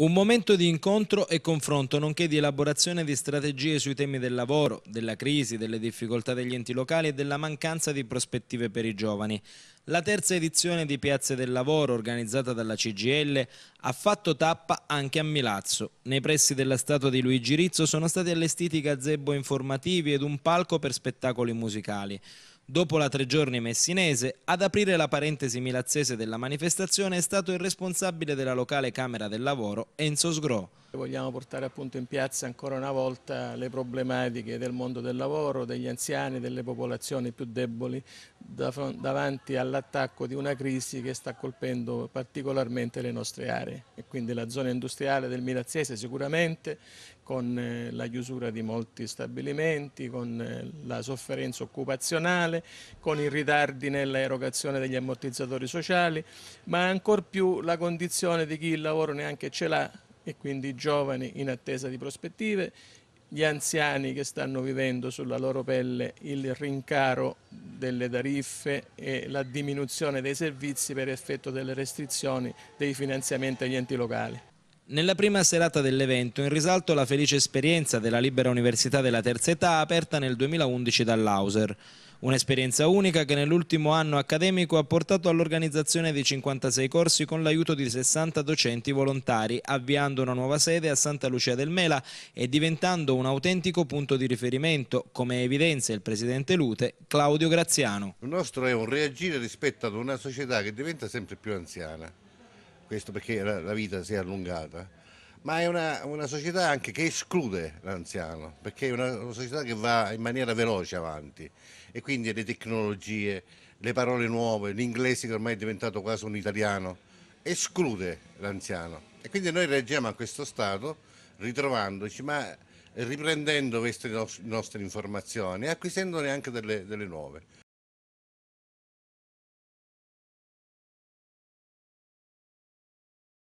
Un momento di incontro e confronto, nonché di elaborazione di strategie sui temi del lavoro, della crisi, delle difficoltà degli enti locali e della mancanza di prospettive per i giovani. La terza edizione di Piazze del Lavoro, organizzata dalla CGL, ha fatto tappa anche a Milazzo. Nei pressi della statua di Luigi Rizzo sono stati allestiti gazebo informativi ed un palco per spettacoli musicali. Dopo la tre giorni messinese, ad aprire la parentesi milazzese della manifestazione è stato il responsabile della locale Camera del Lavoro, Enzo Sgro. Vogliamo portare appunto in piazza ancora una volta le problematiche del mondo del lavoro, degli anziani, delle popolazioni più deboli davanti all'attacco di una crisi che sta colpendo particolarmente le nostre aree e quindi la zona industriale del Milazzese sicuramente con eh, la chiusura di molti stabilimenti, con eh, la sofferenza occupazionale, con i ritardi nell'erogazione degli ammortizzatori sociali, ma ancor più la condizione di chi il lavoro neanche ce l'ha e quindi i giovani in attesa di prospettive, gli anziani che stanno vivendo sulla loro pelle il rincaro delle tariffe e la diminuzione dei servizi per effetto delle restrizioni dei finanziamenti agli enti locali. Nella prima serata dell'evento in risalto la felice esperienza della Libera Università della Terza Età aperta nel 2011 dall'Auser. Un'esperienza unica che nell'ultimo anno accademico ha portato all'organizzazione di 56 corsi con l'aiuto di 60 docenti volontari, avviando una nuova sede a Santa Lucia del Mela e diventando un autentico punto di riferimento, come evidenzia il presidente Lute, Claudio Graziano. Il nostro è un reagire rispetto ad una società che diventa sempre più anziana, questo perché la vita si è allungata ma è una, una, società anche che esclude l'anziano, perché è una, una, società che va in maniera veloce avanti e quindi le tecnologie, le parole nuove, l'inglese che ormai è diventato quasi un italiano, esclude l'anziano. E quindi noi reagiamo a questo stato ritrovandoci, ma riprendendo queste nostre informazioni e acquisendone anche delle, delle nuove.